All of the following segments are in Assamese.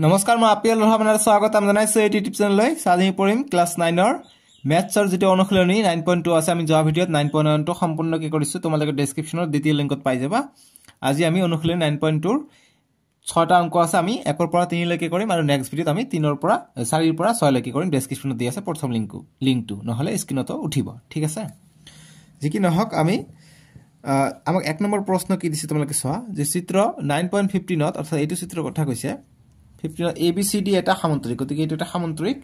নমস্কাৰ মই আপিল ৰহ আপোনালৈ স্বাগতম আমি জনাইছোঁ এইটি ইউটিউব চেনেললৈ চাজি পঢ়িম ক্লাছ নাইনৰ মেথছৰ যিটো অনুশীলনী নাইন পইণ্ট টু আছে আমি যোৱা ভিডিঅ'ত নাইন পইণ্ট সম্পূৰ্ণ কি কৰিছোঁ তোমালোকে ডেছক্ৰিপশ্যনত দ্বিতীয় লিংকত পাই যাবা আজি আমি অনুশীলনী নাইন পইণ্ট টুৰ ছটা অংক আছে আমি একৰ পৰা তিনিলৈকে কৰিম আৰু নেক্সট ভিডিঅ'ত আমি তিনিৰ পৰা চাৰিৰ পৰা ছয়লৈকে কৰিম ডেছক্ৰিপশ্যনত দি আছে প্ৰথম লিংকটো লিংকটো নহ'লে স্ক্ৰীণতো উঠিব ঠিক আছে যি কি নহওক আমি আমাক এক নম্বৰ প্ৰশ্ন কি দিছে তোমালোকে চোৱা যে চিত্ৰ নাইন পইণ্ট ফিফটিনত অৰ্থাৎ এইটো চিত্ৰৰ কথা কৈছে fifteen A B C D এটা সামন্তৰিক গতিকে এইটো এটা সামন্তৰিক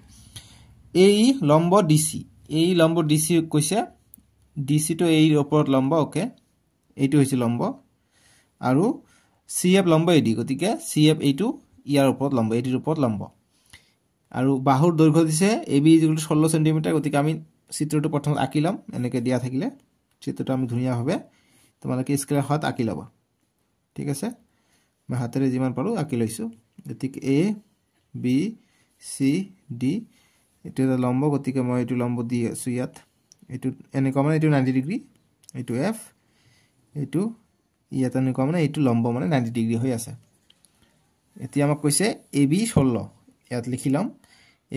এই লম্ব ডি চি এই লম্ব ডি চি কৈছে ডি চিটো এইৰ ওপৰত লম্ব অ'কে এইটো হৈছে লম্ব আৰু চি এফ লম্ব এ ডি গতিকে চি এফ এইটো ইয়াৰ ওপৰত লম্ব এইটোৰ ওপৰত লম্ব আৰু বাহুৰ দৈৰ্ঘ্য দিছে এ বি যিটো ষোল্ল চেণ্টিমিটাৰ গতিকে আমি চিত্ৰটো প্ৰথম আঁকি ল'ম এনেকৈ দিয়া থাকিলে চিত্ৰটো আমি ধুনীয়াভাৱে তোমালোকে স্কেলৰ হাত আঁকি ল'ব ঠিক আছে মই হাতেৰে যিমান পাৰোঁ আঁকি লৈছোঁ গতিকে এ বি চি ডি এইটো এটা লম্ব গতিকে মই এইটো লম্ব দি আছোঁ ইয়াত এইটো এনেকুৱা মানে এইটো নাইণ্টি ডিগ্ৰী এইটো এফ এইটো ইয়াত এনেকুৱা মানে এইটো লম্ব মানে নাইণ্টি ডিগ্ৰী হৈ আছে এতিয়া আমাক কৈছে এ বি ষোল্ল ইয়াত লিখি ল'ম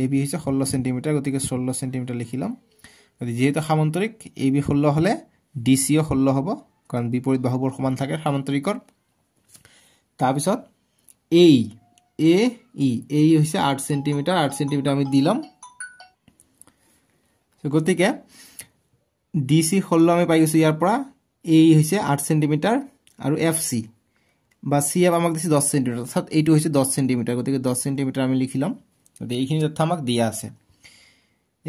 এ বি হৈছে ষোল্ল চেণ্টিমিটাৰ গতিকে ষোল্ল চেণ্টিমিটাৰ লিখি ল'ম গতিকে যিহেতু সামান্তৰিক এ বি ষোল্ল হ'লে ডি চিও ষোল্ল হ'ব কাৰণ বিপৰীত বাহুবোৰ সমান থাকে সামান্তৰিকৰ তাৰপিছত এই ए हिस्से आठ सेंटिमिटार आठ सेंटिमिटार दिल गति के डि सी षोलो आम पाई इार ए आठ सेन्टिमिटार और एफ सी सी एफ आम दस सेन्टिमिटार अर्थात यू दस सेन्टिमिटार गए दस सेन्टिमिटार आम लिखी लम गए ये तथ्य आम दिया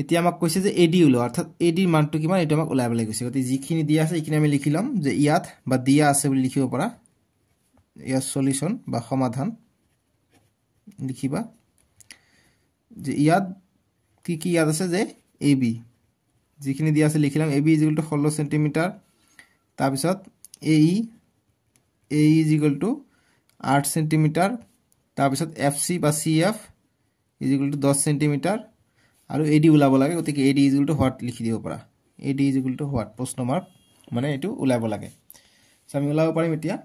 এতিয়া আমাক কৈছে যে এ ডি ওলোৱা অৰ্থাৎ এ ডিৰ মানটো কিমান এইটো আমাক ওলাব লাগিছে গতিকে যিখিনি দিয়া আছে সেইখিনি আমি লিখি ল'ম যে ইয়াত বা দিয়া আছে বুলি লিখিব পৰা ইয়াৰ চলিউশ্যন বা সমাধান লিখিবা যে ইয়াত কি কি ইয়াত আছে যে এ বি যিখিনি দিয়া আছে লিখিলাম এ বি ইজিকেল টু ষোল্ল চেণ্টিমিটাৰ তাৰপিছত A E A equal to আঠ চেণ্টিমিটাৰ তাৰপিছত এফ চি বা চি এফ ইজিকেল টু দহ চেণ্টিমিটাৰ আৰু এ ডি ওলাব লাগে গতিকে A D equal to what লিখি দিব পাৰা A D equal to what প্ৰশ্ন মাৰ্ক মানে এইটো ওলাব লাগে আমি ওলাব পাৰিম এতিয়া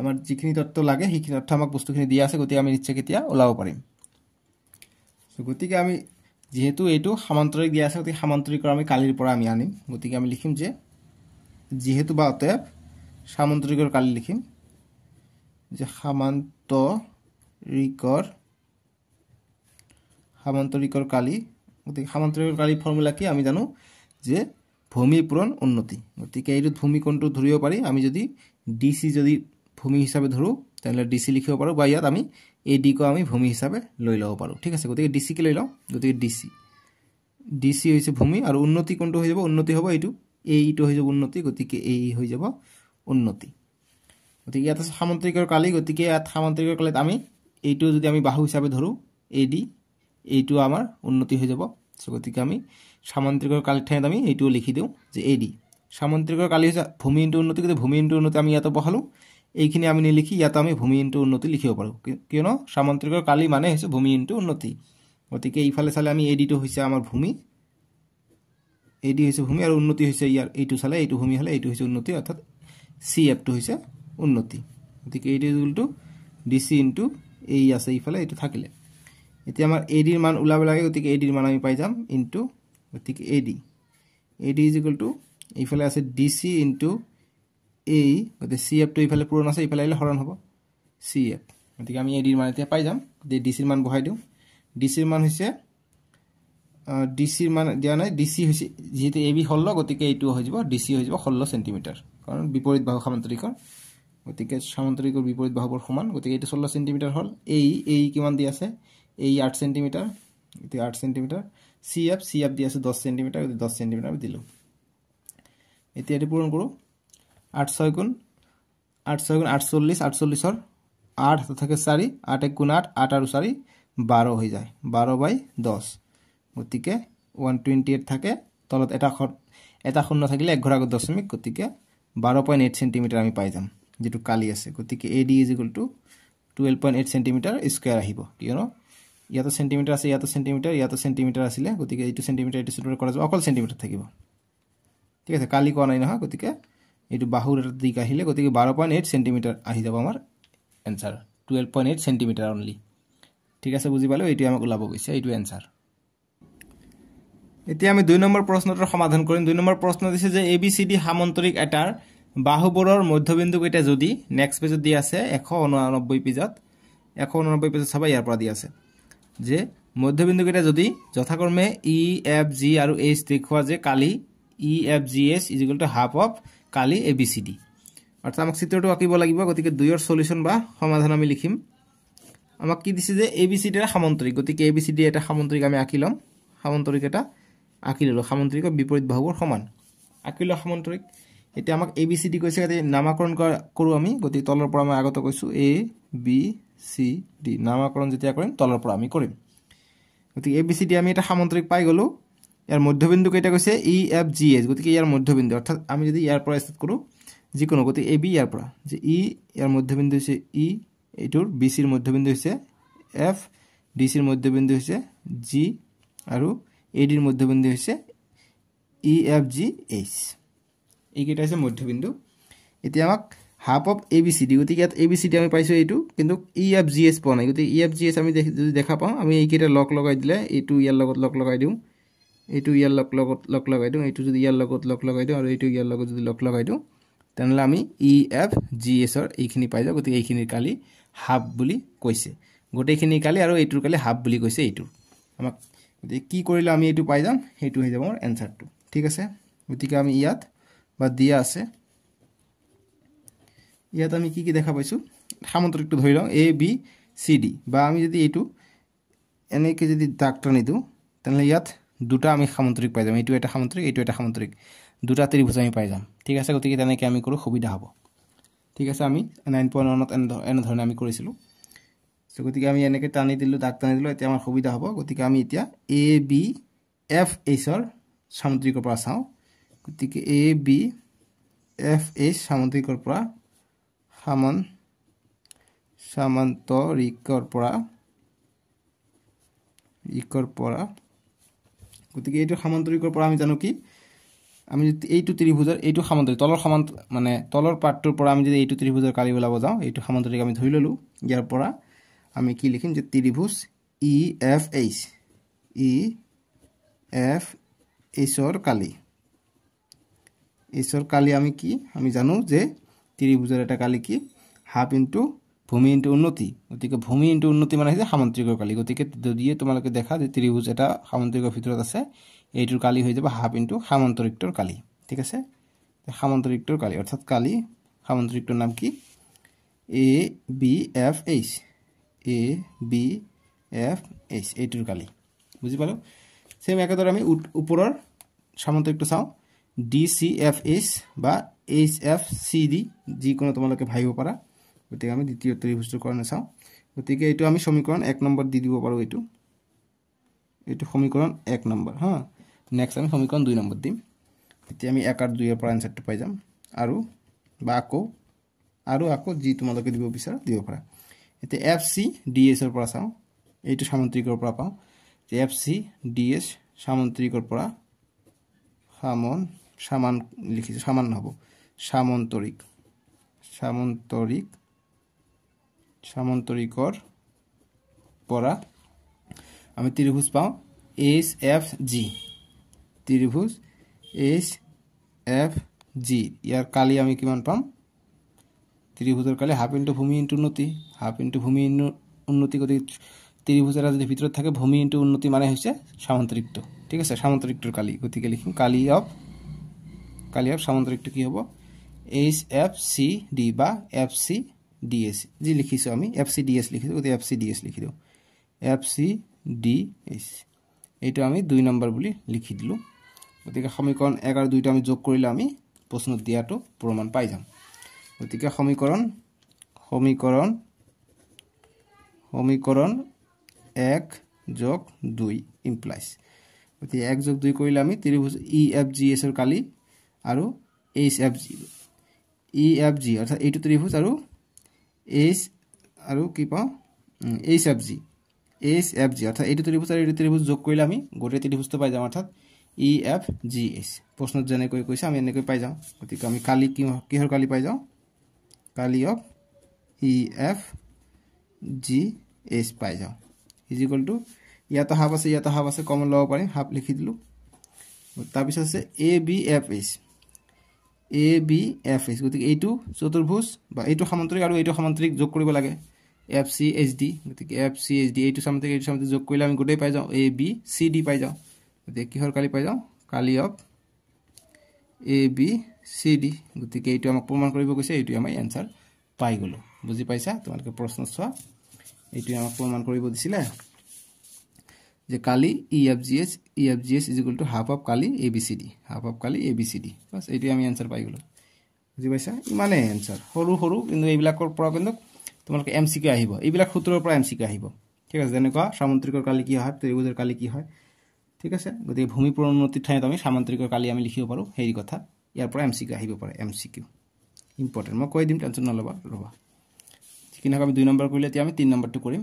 আমার যিখিনি তথ্য লাগে সেইখিনি তথ্য আমাক বস্তুখিনি দিয়া আছে গতিকে আমি নিশ্চয় কেতিয়া ওলাব পাৰিম চ' গতিকে আমি যিহেতু এইটো সামান্তৰিক দিয়া আছে গতিকে সামান্তৰিকৰ আমি কালিৰ পৰা আমি আনিম গতিকে আমি লিখিম যে যিহেতু বা অতএব সামান্তৰিকৰ কালি লিখিম যে সামান্তৰিকৰ সামান্তৰিকৰ কালি গতিকে সামান্তৰিকৰ কালি ফৰ্মুলা কি আমি জানো যে ভূমি পূৰণ উন্নতি গতিকে এইটোত ভূমিকণটো ধৰিব পাৰি আমি যদি ডি চি যদি ভূমি হিচাপে ধৰোঁ তেনেহ'লে ডি চি লিখিব পাৰোঁ বা ইয়াত আমি এ ডিকো আমি ভূমি হিচাপে লৈ ল'ব পাৰোঁ ঠিক আছে গতিকে ডি চিকে লৈ লওঁ গতিকে ডি চি ডি চি হৈছে ভূমি আৰু উন্নতি কোনটো হৈ যাব উন্নতি হ'ব এইটো এ ইটো হৈ যাব উন্নতি গতিকে এ ই হৈ যাব উন্নতি গতিকে ইয়াত আছে সামন্ত্ৰিকৰ কালি গতিকে ইয়াত সামন্ত্ৰিকৰ কালিত আমি এইটো যদি আমি বাহু হিচাপে ধৰোঁ এ ডি এইটো আমাৰ উন্নতি হৈ যাব চ' গতিকে আমি সামন্ত্ৰিকৰ কালিৰ ঠাইত আমি এইটো লিখি দিওঁ যে এ ডি সামন্ত্ৰিকৰ কালি হৈছে ভূমি ইনটো উন্নতি গতিকে ভূমি ইনটো উন্নতি আমি ইয়াতো বহালোঁ এইখিনি আমি নিলিখি ইয়াত আমি ভূমি ইনটো উন্নতি লিখিব পাৰোঁ কিয়নো সামন্ত্ৰিকৰ কালি মানে হৈছে ভূমি ইনটো উন্নতি গতিকে এইফালে চালে আমি এ ডিটো হৈছে আমাৰ ভূমি এ ডি হৈছে ভূমি আৰু উন্নতি হৈছে ইয়াৰ এইটো চালে এইটো ভূমি হ'লে এইটো হৈছে উন্নতি অৰ্থাৎ চি এফটো হৈছে উন্নতি গতিকে এ ডি যোনটো ডি চি ইনটো এই আছে ইফালে এইটো থাকিলে এতিয়া আমাৰ এ ডিৰ মান ওলাব লাগে গতিকে এ ডিৰ মান আমি পাই যাম ইনটো গতিকে এ ডি এ ডি ইজিকেলটো এইফালে আছে ডি চি ইনটো এ গতিকে চি এফটো ইফালে পূৰণ আছে ইফালে আহিলে হৰণ হ'ব চি এফ গতিকে আমি এ ডিৰ মান এতিয়া পাই যাম গতিকে ডি চিৰ মান বহাই দিওঁ ডি চিৰ মান হৈছে ডি চিৰ মান দিয়া নাই ডি চি হৈছে যিহেতু এ বি ষোল্ল গতিকে এইটো হৈ যাব ডি চি হৈ যাব ষোল্ল চেণ্টিমিটাৰ কাৰণ বিপৰীত বাহু সামান্তৰিকৰ গতিকে সামান্তৰিকৰ বিপৰীত বাহুবোৰ সমান গতিকে এইটো ষোল্ল চেণ্টিমিটাৰ হ'ল এ এ কিমান দি আছে এ আঠ চেণ্টিমিটাৰ গতিকে আঠ centimetre C F C F দি আছে দহ চেণ্টিমিটাৰ গতিকে দহ চেণ্টিমিটাৰ দিলোঁ এতিয়া এইটো পূৰণ কৰোঁ আঠ ছয় গুণ আঠ ছয় গুণ আঠচল্লিছ আঠচল্লিছৰ আঠ হাতত থাকে চাৰি আঠ এক গুণ আঠ আঠ আৰু চাৰি বাৰ হৈ যায় বাৰ বাই দহ গতিকে ওৱান টুৱেণ্টি এইট থাকে তলত এটা শ এটা শূন্য থাকিলে এক ঘৰ আগত দশমিক গতিকে বাৰ পইণ্ট এইট চেণ্টিমিটাৰ আমি পাই যাম যিটো কালি আছে গতিকে A D equal to twelve point eight centimetre square আহিব কিয়নো ইয়াতো চেণ্টিমিটাৰ আছে ইয়াতো চেণ্টিমিটাৰ ইয়াতো চেণ্টিমিটাৰ আছিলে গতিকে এইটো চেণ্টিমিটাৰ এইটো চেণ্টিমিটাৰ কৰা যাব অকল চেণ্টিমিটাৰ থাকিব ঠিক আছে কালি কোৱা নাই নহয় গতিকে এইটো বাহুৰ এটা দিক আহিলে গতিকে বাৰ পইণ্ট এইট চেণ্টিমিটাৰ আহি যাব আমাৰ answer twelve point eight centimetre only ঠিক আছে বুজি পালোঁ এইটোৱে আমাক ওলাব গৈছে এইটো এনচাৰ এতিয়া আমি দুই নম্বৰ প্ৰশ্নটোৰ সমাধান কৰিম দুই নম্বৰ প্ৰশ্ন দিছে যে এ বি চি ডি সামন্তৰিক এটাৰ বাহুবোৰৰ মধ্যবিন্দুকেইটা যদি নেক্সট পেজত দি আছে এশ ঊনানব্বৈ পেজত এশ ঊনানব্বৈ পেজত চাবা ইয়াৰ পৰা দি আছে যে মধ্যবিন্দুকেইটা যদি যথাক্ৰমে ই এফ জি আৰু এইচ দেখুওৱা যে কালি E F G H equal to half of কালি এ বি চি ডি অৰ্থাৎ আমাক চিত্ৰটো আঁকিব লাগিব গতিকে দুয়ৰ চলিউশ্যন বা সমাধান আমি লিখিম আমাক কি দিছে যে এ বি চি ডি এটা সামন্তৰিক গতিকে এ বি চি ডি এটা সামন্ত্ৰিক আমি আঁকি ল'ম সামন্তৰিক এটা আঁকি ল'লোঁ সামন্ত্ৰিকৰ বিপৰীত বাহুবোৰ সমান আঁকি লওঁ সামন্তৰিক এতিয়া আমাক এ বি চি ডি কৈছে নামাকৰণ কৰোঁ আমি গতিকে তলৰ পৰা মই আগতে কৈছোঁ এ বি চি ডি নামাকৰণ যেতিয়া কৰিম তলৰ পৰা আমি কৰিম গতিকে এ বি চি ডি আমি এটা সামন্তৰিক পাই গ'লোঁ ইয়াৰ মধ্যবিন্দু কেটা কৈছে ই এফ জি এইচ গতিকে ইয়াৰ মধ্যবিন্দু অৰ্থাৎ আমি যদি ইয়াৰ পৰা ষ্টাৰ্ট কৰোঁ যিকোনো গতিকে এ বি ইয়াৰ পৰা যে ই ইয়াৰ মধ্যবিন্দু হৈছে ই এইটোৰ বি চিৰ মধ্যবিন্দু হৈছে এফ ডি চিৰ মধ্যবিন্দু হৈছে জি আৰু এ ডিৰ মধ্যবিন্দু হৈছে ই এফ জি এইচ এইকেইটা হৈছে মধ্যবিন্দু এতিয়া আমাক half of A B C D গতিকে ইয়াত এ বি চি ডি আমি পাইছোঁ এইটো কিন্তু ই এফ জি এছ পোৱা নাই গতিকে ই এফ জি এছ আমি যদি দেখা পাওঁ আমি এইকেইটা লগ লগাই দিলে এইটো ইয়াৰ লগত লগ লগাই দিওঁ এইটো ইয়াৰ লগ লগত লগ লগাই দিওঁ এইটো যদি ইয়াৰ লগত লগ লগাই দিওঁ আৰু এইটো ইয়াৰ লগত যদি লগ লগাই দিওঁ তেনেহ'লে আমি ই এফ জি এছৰ এইখিনি পাই যাওঁ গতিকে এইখিনিৰ কালি হাফ বুলি কৈছে গোটেইখিনি কালি আৰু এইটোৰ কালি হাফ বুলি কৈছে এইটো আমাক গতিকে কি কৰিলে আমি এইটো পাই যাম সেইটো হৈ যাব আমাৰ এনচাৰটো ঠিক আছে গতিকে আমি ইয়াত বা দিয়া আছে ইয়াত আমি কি কি দেখা পাইছোঁ সামন্ত্ৰিকটো ধৰি লওঁ এ বি চি ডি বা আমি যদি এইটো এনেকৈ যদি ডাক্তৰ নিদিওঁ তেনেহ'লে ইয়াত দুটা আমি সামুদ্ৰিক পাই যাম এইটো এটা সামুদ্ৰিক এইটো এটা সামুদ্ৰিক দুটা ত্ৰিভুজ আমি পাই যাম ঠিক আছে গতিকে তেনেকৈ আমি কৰোঁ সুবিধা হ'ব ঠিক আছে আমি নাইন পইণ্ট ওৱানত এনেধৰণে আমি কৰিছিলোঁ চ' গতিকে আমি এনেকৈ টানি দিলোঁ দাগ টানি দিলোঁ এতিয়া আমাৰ সুবিধা হ'ব গতিকে আমি এতিয়া এ বি এফ এইচৰ সামুদ্ৰিকৰ পৰা চাওঁ গতিকে এ বি এফ এইচ সামুদ্ৰিকৰ পৰা সামন সামন্তৰিকৰ পৰা ইকৰ পৰা গতিকে এইটো সামান্তৰিকৰ পৰা আমি জানো কি আমি যদি এইটো ত্ৰিভুজৰ এইটো সামান্তৰিক তলৰ সামান্ত মানে তলৰ পাৰ্টটোৰ পৰা আমি যদি এইটো ত্ৰিভুজৰ কালি ওলাব যাওঁ এইটো সামান্তৰিক আমি ধৰি ল'লোঁ ইয়াৰ পৰা আমি কি লিখিম যে ত্ৰিভুজ E F H E F এইচৰ কালি এইচৰ কালি আমি কি আমি জানো যে ত্ৰিভুজৰ এটা কালি কি হাফ ইনটু ভূমি ইণ্টু উন্নতি গতিকে ভূমি ইণ্টু উন্নতি মানে হৈছে সামন্ত্ৰিকৰ কালি গতিকে যদিহে তোমালোকে দেখা যে ত্ৰিভুজ এটা সামন্ত্ৰিকৰ ভিতৰত আছে এইটোৰ কালি হৈ যাব হাফ ইণ্টু সামন্তৰিক্তৰ কালি ঠিক আছে সামন্তৰিক্তৰ কালি অৰ্থাৎ কালি সামন্তৰিক্তৰ নাম কি A B F H A B F H এইটোৰ কালি বুজি পালোঁ ছেইম একেদৰে আমি ওপৰৰ সামন্তৰিক্ত চাওঁ ডি চি এফ এইচ বা এইচ এফ চি ডি যিকোনো তোমালোকে ভাবিব পাৰা গতিকে আমি দ্বিতীয় ত্ৰিভুজটোৰ কাৰণে চাওঁ গতিকে এইটো আমি সমীকৰণ এক নম্বৰ দি দিব পাৰোঁ এইটো এইটো সমীকৰণ এক নম্বৰ হা নেক্সট আমি সমীকৰণ দুই নম্বৰ দিম এতিয়া আমি এক আৰু দুইৰ পৰা এনচাৰটো পাই যাম আৰু বা আকৌ আৰু আকৌ যি তোমালোকে দিব বিচাৰা দিব পাৰা এতিয়া এফ চি ডি এছৰ পৰা চাওঁ এইটো সামন্ত্ৰিকৰ পৰা পাওঁ যে এফ চি ডি এছ সামন্ত্ৰিকৰ পৰা সামন সামান লিখিছোঁ সামান নহ'ব সামন্তৰিক সামন্তৰিক সামন্তরিকর পড়া আমি ত্রিভুজ পাও এস এফ জি ত্রিভুজ এস এফ জি ইয়ার কালি আমি কিমান পাম ত্রিভুজের কালি হাফ ইন্টু ভূমি ইন্টু উন্নতি হাফ ইন্টু ভূমি উন্নতি গতিকে ত্রিভুজের যদি ভিতরে থাকে ভূমি ইন্টু উন্নতি মানে হচ্ছে সামন্তরিক্ত ঠিক আছে সামান্তরিক্টর কালি গতিকে লিখুন কালি অফ কালি অফ সামন্তরিক্ত কি হব এইচ এফ সি ডি বা এফ সি ডি এছ যি লিখিছোঁ আমি এফ চি ডি এছ লিখিছোঁ গতিকে এফ চি ডি এছ লিখি দিওঁ এফ চি ডি এইচ এইটো আমি দুই নম্বৰ বুলি লিখি দিলোঁ গতিকে সমীকৰণ এক আৰু দুইটো আমি যোগ কৰিলে আমি প্ৰশ্নত দিয়াটো প্ৰমাণ পাই যাম গতিকে সমীকৰণ সমীকৰণ সমীকৰণ এক যোগ দুই ইমপ্লাইজ গতিকে এক যোগ দুই কৰিলে আমি ত্ৰিভুজ ই এফ জি এছৰ কালি আৰু H F G E F G অৰ্থাৎ এইটো ত্ৰিভুজ আৰু এইচ আৰু কি পাওঁ H F G H F G অৰ্থাৎ এইটো ত্ৰিভুজ আৰু এইটো ত্ৰিভুজ যোগ কৰিলে আমি গোটেই ত্ৰিভুজটো পাই যাওঁ অৰ্থাৎ ই এফ জি এইচ প্ৰশ্নত যেনেকৈ কৈছে আমি এনেকৈ পাই যাওঁ গতিকে আমি কালি কি কিহৰ কালি পাই যাওঁ কালি of E F G H পাই যাওঁ ইজিকল টু ইয়াতে হাফ আছে ইয়াতে হাফ আছে কমন ল'ব পাৰিম হাফ লিখি দিলোঁ তাৰপিছত আছে A B F H A B F H গতিকে এইটো চতুৰ্ভুজ বা এইটো সামন্ত্ৰিক আৰু এইটো সামন্ত্ৰিক যোগ কৰিব লাগে এফ চি এইচ ডি গতিকে এফ চি এইচ ডি এইটো সামন্ত্ৰিক এইটো সামন্ত্ৰিক যোগ কৰিলে আমি গোটেই পাই যাওঁ এ বি চি ডি পাই যাওঁ গতিকে কিহৰ কালি পাই যাওঁ কালি of A B C D গতিকে এইটো আমাক প্ৰমাণ কৰিব কৈছে এইটোৱে আমাৰ এনচাৰ পাই গ'লোঁ বুজি পাইছা তোমালোকে প্ৰশ্ন চোৱা এইটোৱে আমাক প্ৰমাণ কৰিব দিছিলে যে কালি E F G H E F G H equal to half of কালি A B C D half of কালি এ বি চি ডি বাছ এইটোৱে আমি এনচাৰ পাই গ'লোঁ বুজি পাইছা ইমানেই এনচাৰ সৰু সৰু কিন্তু এইবিলাকৰ পৰা কিন্তু তোমালোকে এম চি কে আহিব এইবিলাক সূত্ৰৰ পৰা এম চি কে আহিব ঠিক আছে যেনেকুৱা সামন্ত্ৰিকৰ কালি কি হয় ত্ৰিভুজৰ কালি কি হয় ঠিক আছে গতিকে ভূমি পুৰণতিৰ ঠাইত আমি সামন্ত্ৰিকৰ কালি আমি লিখিব পাৰোঁ সেই কথা ইয়াৰ পৰা এম চি কে আহিব পাৰে এম চি কিউ ইম্পৰ্টেণ্ট মই কৈ দিম টেনশ্যন নল'বা ৰ'বা ঠিক নহওক আমি দুই নম্বৰ কৰিলে এতিয়া আমি তিনি নম্বৰটো কৰিম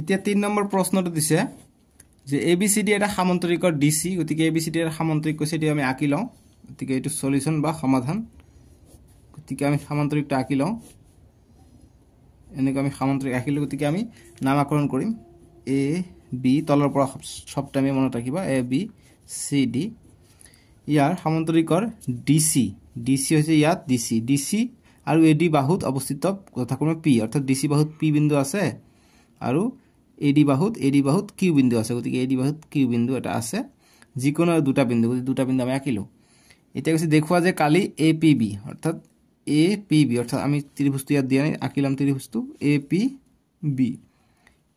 এতিয়া তিনি নম্বৰ প্ৰশ্নটো দিছে যে এ বি চি ডি এটা সামন্তৰিকৰ ডি চি গতিকে এ বি চি ডি এটা সামন্তৰিক কৈছে এতিয়া আমি আঁকি লওঁ গতিকে এইটো চলিউশ্যন বা সমাধান গতিকে আমি সামন্তৰিকটো আঁকি লওঁ এনেকৈ আমি সামন্তৰিক আঁকিলোঁ গতিকে আমি নামাকৰণ কৰিম এ বি তলৰ পৰা শব্দ আমি মনত ৰাখিবা এ বি চি ডি ইয়াৰ সামন্তৰিকৰ ডি চি ডি চি হৈছে ইয়াত ডি চি ডি চি আৰু এ ডি বাহুত অৱস্থিত যথাক্ৰমে পি অৰ্থাৎ ডি চি বাহুত পি বিন্দু আছে আৰু এ ডি বাহুত এ ডি বাহুত কিউ বিন্দু আছে গতিকে এ ডি বাহুত কিউ বিন্দু এটা আছে যিকোনো দুটা বিন্দু গতিকে দুটা বিন্দু আমি আঁকিলোঁ এতিয়া কৈছে দেখুওৱা যে কালি এ পি বি অৰ্থাৎ এ পি বি অৰ্থাৎ আমি ত্ৰিভুজটো ইয়াত দিয়া নাই আঁকি ল'ম ত্ৰিভুজটো এ পি বি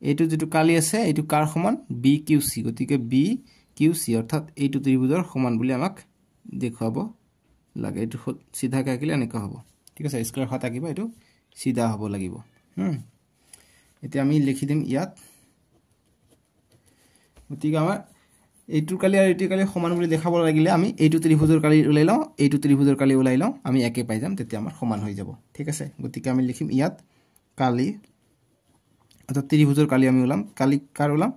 এইটো যিটো কালি আছে এইটো কাৰ সমান বি কিউ চি গতিকে বি কিউ চি অৰ্থাৎ এইটো ত্ৰিভুজৰ সমান বুলি আমাক দেখুৱাব লাগে এইটো সোধ চিধাকৈ আঁকিলে এনেকুৱা হ'ব ঠিক আছে স্কুলৰ হাত আঁকিব এইটো চিধা হ'ব লাগিব এতিয়া আমি লিখি দিম ইয়াত গতিকে আমাৰ এইটোৰ কালি আৰু এইটোৰ কালি সমান বুলি দেখাব লাগিলে আমি এইটো ত্ৰিভুজৰ কালি ওলাই লওঁ এইটো ত্ৰিভুজৰ কালি ওলাই লওঁ আমি একে পাই যাম তেতিয়া আমাৰ সমান হৈ যাব ঠিক আছে গতিকে আমি লিখিম ইয়াত কালি অৰ্থাৎ ত্ৰিভুজৰ কালি আমি ওলাম কালি কাৰ ওলাম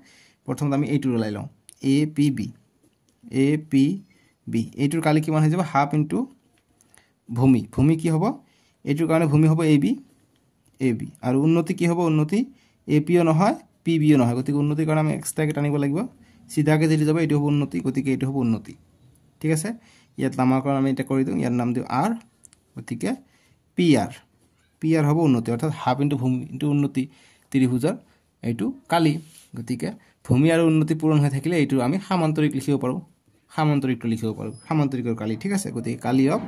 প্ৰথমতে আমি এইটোৰ ওলাই লওঁ A P B A P B এইটোৰ কালি কিমান হৈ যাব হাফ ইনটু ভূমি ভূমি কি হ'ব এইটোৰ কাৰণে ভূমি হ'ব এ বি এ বি আৰু উন্নতি কি হ'ব উন্নতি এ পিও নহয় পি বিও নহয় গতিকে উন্নতিৰ কাৰণে আমি এক্সট্ৰাকৈ টানিব লাগিব চিধাকৈ যদি যাব এইটো হ'ব উন্নতি গতিকে এইটো হ'ব উন্নতি ঠিক আছে ইয়াত নামাকৰণ আমি এতিয়া কৰি দিওঁ ইয়াৰ নাম দিওঁ আৰ গতিকে পি আৰ পি আৰ হ'ব উন্নতি অৰ্থাৎ হাফ ইণ্টু ভূমি ইণ্টু উন্নতি ত্ৰিভুজৰ এইটো কালি গতিকে ভূমি আৰু উন্নতি পূৰণ হৈ থাকিলে এইটো আমি সামান্তৰিক লিখিব পাৰোঁ সামান্তৰিকটো লিখিব পাৰোঁ সামান্তৰিকৰ কালি ঠিক আছে গতিকে কালি অফ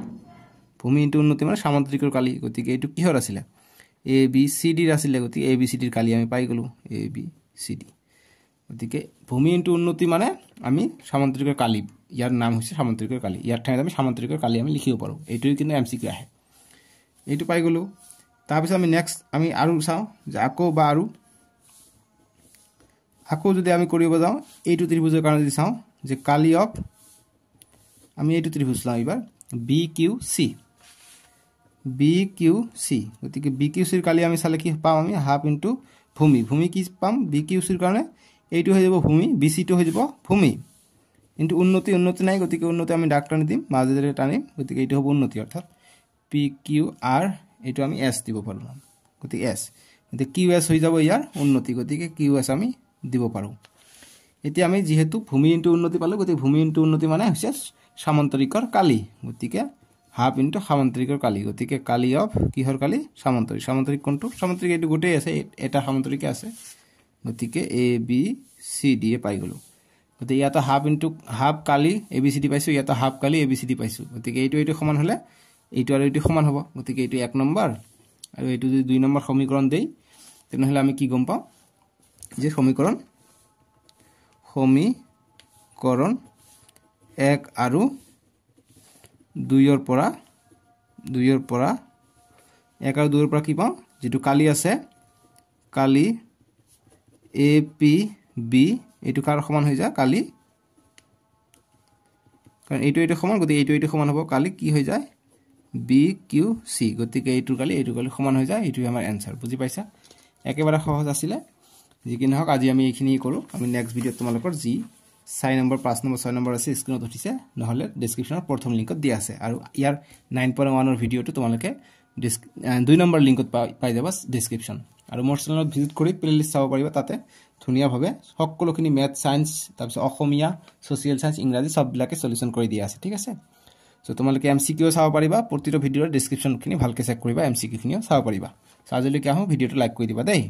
ভূমি ইণ্টু উন্নতি মানে সামান্তৰিকৰ কালি গতিকে এইটো কিহৰ আছিলে এ বি চি ডিৰ আছিলে গতিকে এ বি চি ডিৰ কালি আমি পাই গ'লোঁ এ বি চি ডি গতিকে ভূমি ইনটো উন্নতি মানে আমি সামন্ত্ৰিকৰ কালি ইয়াৰ নাম হৈছে সামন্ত্ৰিকৰ কালি ইয়াৰ ঠাইত আমি সামন্ত্ৰিকৰ কালি আমি লিখিব পাৰোঁ এইটোৱে কিন্তু এম চি কিউ আহে এইটো পাই গ'লোঁ তাৰপিছত আমি নেক্সট আমি আৰু চাওঁ যে আকৌ বা আৰু আকৌ যদি আমি কৰিব যাওঁ এইটো ত্ৰিভুজৰ কাৰণে যদি চাওঁ যে কালি অফ আমি এইটো ত্ৰিভুজ চাওঁ এইবাৰ B Q C B Q C গতিকে বি কিউ চিৰ কালি আমি চালে কি পাম আমি হাফ ইন্টু ভূমি ভূমি কি পাম বি কিউ চিৰ কাৰণে এইটো হৈ যাব ভূমি বি চিটো হৈ যাব ভূমি কিন্তু উন্নতি উন্নতি নাই গতিকে উন্নতি আমি ডাক টানি দিম মাঝে টানিম গতিকে এইটো হব উন্নতি অৰ্থাৎ পি কিউ আৰ এইটো আমি এছ দিব পাৰোঁ গতিকে এছ গতিকে কিউ এছ হৈ যাব ইয়াৰ উন্নতি গতিকে কিউ এছ আমি দিব পাৰোঁ এতিয়া আমি যিহেতু ভূমি ইন্টু উন্নতি পালোঁ গতিকে ভূমি ইন্টু উন্নতি মানে হৈছে সামান্তৰিকৰ কালি গতিকে হাফ ইনটু সামন্তৰিকৰ কালি গতিকে কালি অফ কিহৰ কালি সামন্তৰিক সামন্তৰিক কোনটো সামন্তৰিক এইটো গোটেই আছে এটা সামন্তৰিকে আছে গতিকে এ বি চি ডিয়ে পাই গ'লোঁ গতিকে ইয়াতে হাফ ইনটু হাফ কালি এ বি চি ডি পাইছোঁ ইয়াতে হাফ কালি এ বি চি ডি পাইছোঁ গতিকে এইটো এইটো সমান হ'লে এইটো আৰু এইটো সমান হ'ব গতিকে এইটো এক নম্বৰ আৰু এইটো যদি দুই নম্বৰ সমীকৰণ দেই তেনেহ'লে আমি কি গম পাওঁ যে সমীকৰণ সমীকৰণ এক আৰু দুইৰ পৰা দুইৰ পৰা এক আৰু দুইৰ পৰা কি পাওঁ যিটো কালি আছে কালি এ পি বি এইটো কাৰ সমান হৈ যায় কালি কাৰণ এইটো এইটো সমান গতিকে এইটো এইটো সমান হ'ব কালি কি হৈ যায় বি কিউ চি গতিকে এইটো কালি এইটো কালি সমান হৈ যায় এইটোৱে আমাৰ এনচাৰ বুজি পাইছা একেবাৰে সহজ আছিলে যি কি নহওক আজি আমি এইখিনি কৰোঁ আমি নেক্সট ভিডিঅ'ত তোমালোকৰ যি চাৰি নম্বৰ পাঁচ নম্বৰ ছয় নম্বৰ আছে স্ক্ৰীণত উঠিছে নহ'লে ডিছক্ৰিপশ্যনত প্ৰথম লিংকত দিয়া আছে আৰু ইয়াৰ নাইন পইণ্ট ওৱানৰ ভিডিঅ'টো তোমালোকে দুই নম্বৰ লিংকত পাই পাই যাবা ডিছক্ৰিপশ্যন আৰু মোৰ চেনেলত ভিজিট কৰি প্লে'লিষ্ট চাব পাৰিবা তাতে ধুনীয়াভাৱে সকলোখিনি মেথ চায়েন্স তাৰপিছত অসমীয়া ছ'চিয়েল চায়েন্স ইংৰাজী চববিলাকে চলিউশ্যন কৰি দিয়া আছে ঠিক আছে চ' তোমালোকে এম চি কিউ চাব পাৰিবা প্ৰতিটো ভিডিঅ'ৰ ডিছক্ৰিপশ্যনখিনি ভালকৈ চেক কৰিবা এম চি কিউখিনিও চাব পাৰিবা চাৰ্জলৈকে আহোঁ ভিডিঅ'টো লাইক কৰি দিবা দেই